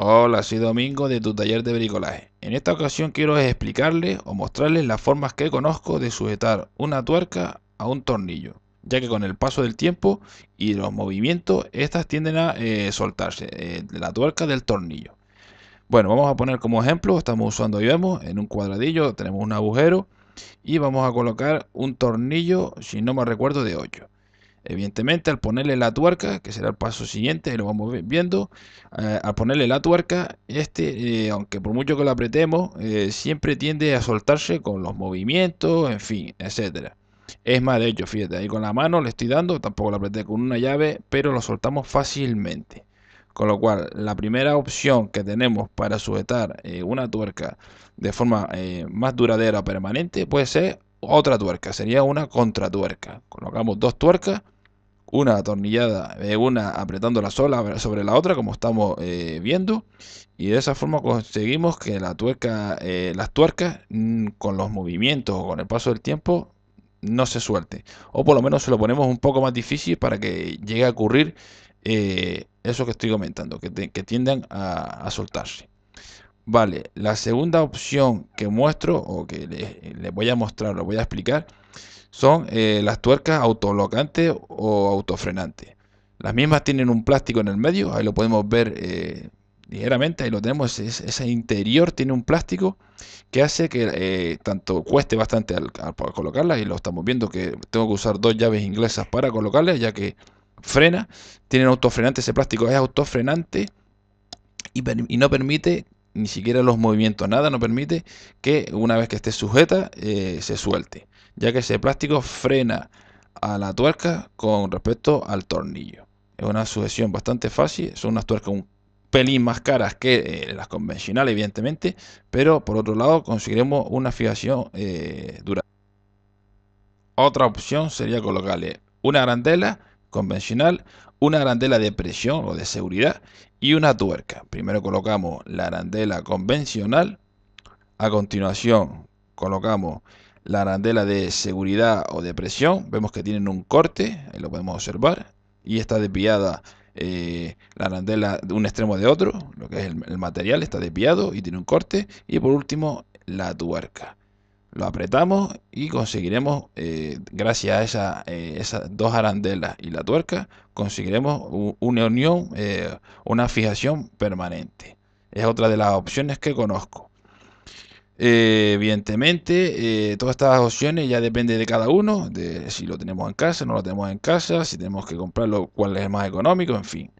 Hola, soy Domingo de tu taller de bricolaje. En esta ocasión quiero explicarles o mostrarles las formas que conozco de sujetar una tuerca a un tornillo, ya que con el paso del tiempo y los movimientos, estas tienden a eh, soltarse, de eh, la tuerca del tornillo. Bueno, vamos a poner como ejemplo, estamos usando, ahí vemos, en un cuadradillo tenemos un agujero y vamos a colocar un tornillo, si no me recuerdo, de 8. Evidentemente, al ponerle la tuerca, que será el paso siguiente, lo vamos viendo, eh, al ponerle la tuerca, este, eh, aunque por mucho que lo apretemos, eh, siempre tiende a soltarse con los movimientos, en fin, etcétera. Es más, de hecho, fíjate, ahí con la mano le estoy dando, tampoco lo apreté con una llave, pero lo soltamos fácilmente. Con lo cual, la primera opción que tenemos para sujetar una tuerca de forma más duradera, o permanente, puede ser otra tuerca, sería una contratuerca. Colocamos dos tuercas, una atornillada, una apretando la sola sobre la otra, como estamos eh, viendo, y de esa forma conseguimos que la tuerca, eh, las tuercas mm, con los movimientos o con el paso del tiempo no se suelte, o por lo menos se lo ponemos un poco más difícil para que llegue a ocurrir eh, eso que estoy comentando, que, tiendan a soltarse. Vale, la segunda opción que muestro o que les voy a mostrar, lo voy a explicar, son eh, las tuercas autolocantes o autofrenantes. Las mismas tienen un plástico en el medio, ahí lo podemos ver eh, ligeramente, ahí lo tenemos, ese interior tiene un plástico que hace que eh, tanto cueste bastante al, al, colocarlas y lo estamos viendo que tengo que usar dos llaves inglesas para colocarlas ya que frena, tienen autofrenante, ese plástico es autofrenante y no permite ni siquiera los movimientos, nada no permite que una vez que esté sujeta eh, se suelte, ya que ese plástico frena a la tuerca con respecto al tornillo. Es una sujeción bastante fácil, son unas tuercas un pelín más caras que eh, las convencionales, evidentemente, pero por otro lado conseguiremos una fijación eh, dura Otra opción sería colocarle una arandela convencional una arandela de presión o de seguridad y una tuerca. Primero colocamos la arandela convencional, a continuación colocamos la arandela de seguridad o de presión, vemos que tienen un corte, lo podemos observar, y está desviada eh, la arandela de un extremo de otro, lo que es el material está desviado y tiene un corte, y por último la tuerca lo apretamos y conseguiremos, eh, gracias a esa, eh, esas dos arandelas y la tuerca, conseguiremos una unión, eh, una fijación permanente. Es otra de las opciones que conozco. evidentemente, todas estas opciones ya depende de cada uno, de si lo tenemos en casa, no lo tenemos en casa, si tenemos que comprarlo, cuál es el más económico, en fin.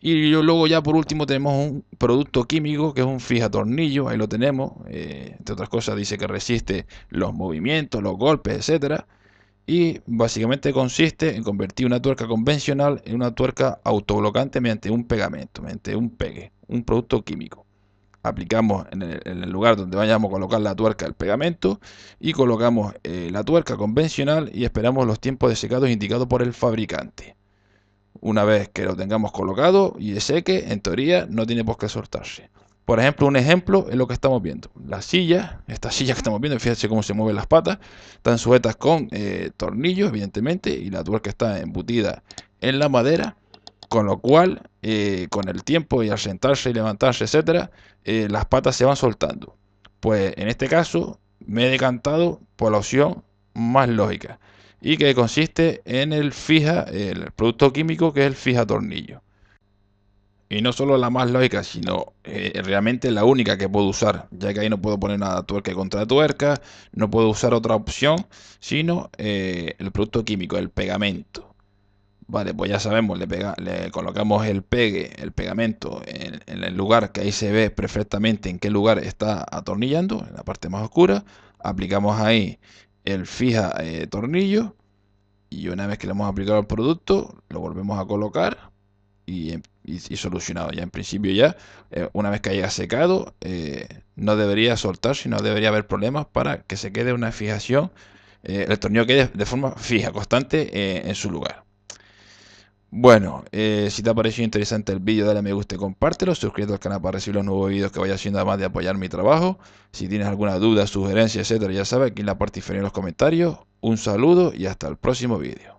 Y yo, luego ya por último tenemos un producto químico que es un fija tornillo, ahí lo tenemos. Eh, entre otras cosas dice que resiste los movimientos, los golpes, etc. y básicamente consiste en convertir una tuerca convencional en una tuerca autoblocante mediante un pegamento, mediante un pegue, un producto químico. Aplicamos en el, lugar donde vayamos a colocar la tuerca el pegamento y colocamos eh, la tuerca convencional y esperamos los tiempos de secado indicados por el fabricante una vez que lo tengamos colocado y seque, que en teoría no tiene por qué soltarse. Por ejemplo, un ejemplo es lo que estamos viendo. Las silla esta silla que estamos viendo, fíjense cómo se mueven las patas, están sujetas con eh, tornillos, evidentemente, y la tuerca está embutida en la madera, con lo cual, eh, con el tiempo y al sentarse y levantarse, etc., eh, las patas se van soltando. Pues en este caso, me he decantado por la opción más lógica y que consiste en el fija, el producto químico que es el fija tornillo. Y no solo la más lógica, sino eh, realmente la única que puedo usar, ya que ahí no puedo poner nada tuerca contra tuerca, no puedo usar otra opción, sino eh, el producto químico, el pegamento. Vale, pues ya sabemos, le, pega, le colocamos el pegue, el pegamento en, el lugar que ahí se ve perfectamente en qué lugar está atornillando, en la parte más oscura. Aplicamos ahí el fija eh, tornillo y una vez que le hemos aplicado el producto lo volvemos a colocar y, em, solucionado ya en principio ya eh, una vez que haya secado eh, no debería soltar sino debería haber problemas para que se quede una fijación el tornillo quede de forma fija constante en su lugar bueno, eh, si te ha parecido interesante el vídeo, dale a me gusta compártelo. Suscríbete al canal para recibir los nuevos vídeos que vaya haciendo, además de apoyar mi trabajo. Si tienes alguna duda, sugerencia, etcétera, ya sabes, aquí en la parte inferior en los comentarios. Un saludo y hasta el próximo vídeo.